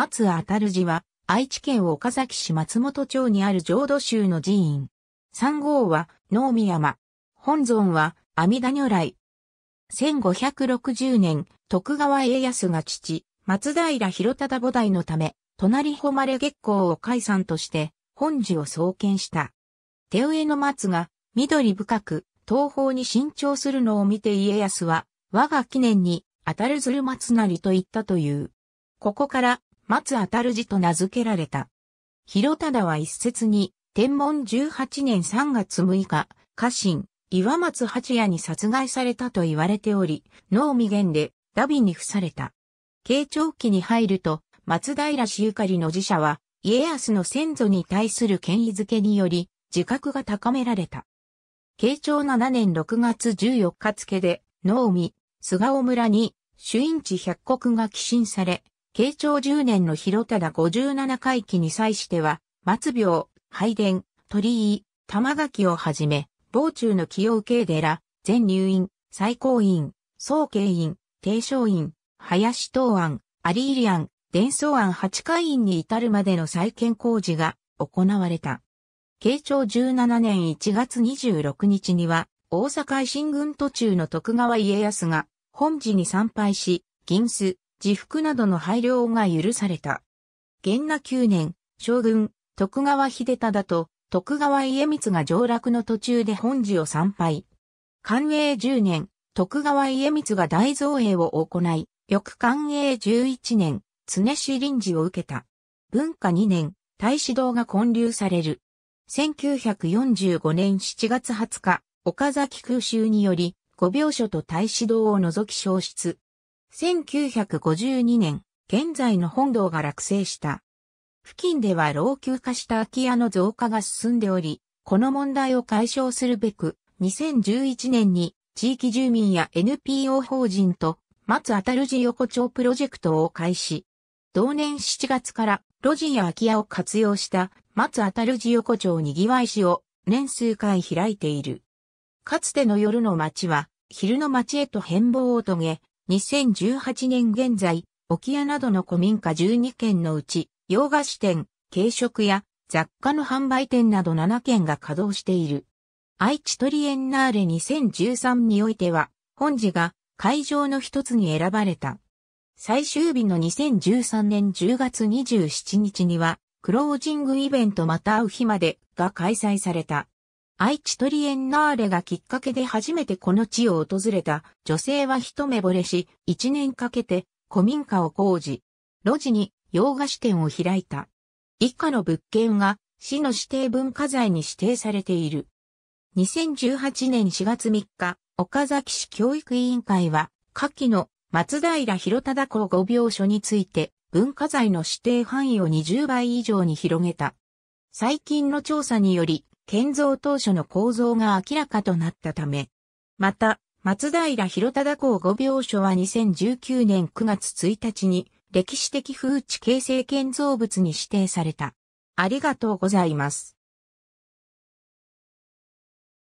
松あたる寺は、愛知県岡崎市松本町にある浄土宗の寺院。三号は、能見山。本尊は、阿弥陀如来。1560年、徳川家康が父、松平広忠母代のため、隣誉月光を解散として、本寺を創建した。手植えの松が、緑深く、東方に伸長するのを見て家康は、我が記念に、当たるずる松なりと言ったという。ここから、松当たると名付けられた。広忠は一説に、天文18年3月6日、家臣、岩松八夜に殺害されたと言われており、能未言で、ダビに付された。慶長期に入ると、松平氏ゆかりの寺社は、家康の先祖に対する権威づけにより、自覚が高められた。慶長7年6月14日付で、能見、菅尾村に、主因地百国が寄進され、慶長10年の広忠57回忌に際しては、松病、拝殿、鳥居、玉垣をはじめ、傍中の清受寺、全入院、最高院、総慶院、帝松院、林東安、アリーリン、伝送安8回院に至るまでの再建工事が行われた。慶長17年1月26日には、大阪維新軍途中の徳川家康が、本寺に参拝し、銀子、自服などの配慮が許された。元那9年、将軍、徳川秀忠と徳川家光が上洛の途中で本寺を参拝。寛永10年、徳川家光が大造営を行い、翌寛永11年、常氏臨時を受けた。文化2年、大使堂が建立される。1945年7月20日、岡崎空襲により、五病所と大使堂を除き消失。1952年、現在の本堂が落成した。付近では老朽化した空き家の増加が進んでおり、この問題を解消するべく、2011年に地域住民や NPO 法人と松当たる寺横丁プロジェクトを開始。同年7月から路地や空き家を活用した松当たる寺横丁にぎわい市を年数回開いている。かつての夜の街は昼の街へと変貌を遂げ、2018年現在、沖屋などの古民家12軒のうち、洋菓子店、軽食や雑貨の販売店など7軒が稼働している。愛知トリエンナーレ2013においては、本寺が会場の一つに選ばれた。最終日の2013年10月27日には、クロージングイベントまた会う日までが開催された。愛知トリエンナーレがきっかけで初めてこの地を訪れた女性は一目惚れし、一年かけて古民家を工事、路地に洋菓子店を開いた。以下の物件が市の指定文化財に指定されている。2018年4月3日、岡崎市教育委員会は、下記の松平広忠公御病所について、文化財の指定範囲を20倍以上に広げた。最近の調査により、建造当初の構造が明らかとなったため。また、松平広忠公御病所は2019年9月1日に歴史的風地形成建造物に指定された。ありがとうございます。